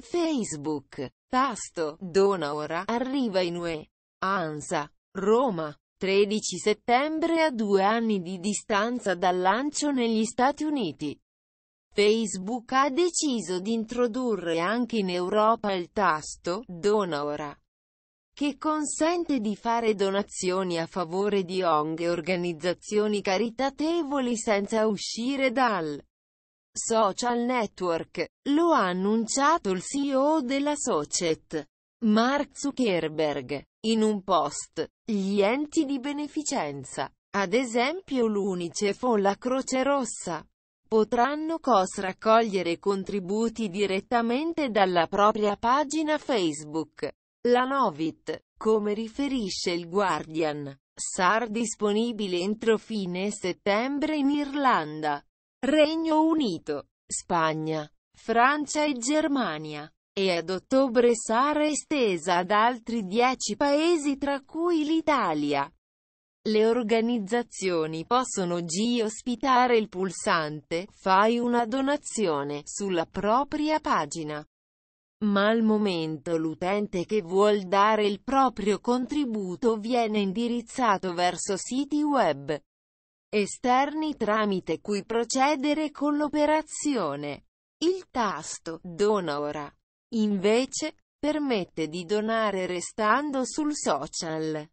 Facebook, tasto, dona ora, arriva in UE. ANSA, Roma, 13 settembre a due anni di distanza dal lancio negli Stati Uniti. Facebook ha deciso di introdurre anche in Europa il tasto Dona ora, che consente di fare donazioni a favore di ONG e organizzazioni caritatevoli senza uscire dal social network. Lo ha annunciato il CEO della Socet, Mark Zuckerberg, in un post. Gli enti di beneficenza, ad esempio l'Unicef o la Croce Rossa, potranno cos raccogliere contributi direttamente dalla propria pagina Facebook. La Novit, come riferisce il Guardian, sarà disponibile entro fine settembre in Irlanda. Regno Unito, Spagna, Francia e Germania, e ad ottobre sarà estesa ad altri dieci paesi tra cui l'Italia. Le organizzazioni possono G ospitare il pulsante Fai una donazione sulla propria pagina. Ma al momento l'utente che vuol dare il proprio contributo viene indirizzato verso siti web esterni tramite cui procedere con l'operazione. Il tasto Dona ora, invece, permette di donare restando sul social.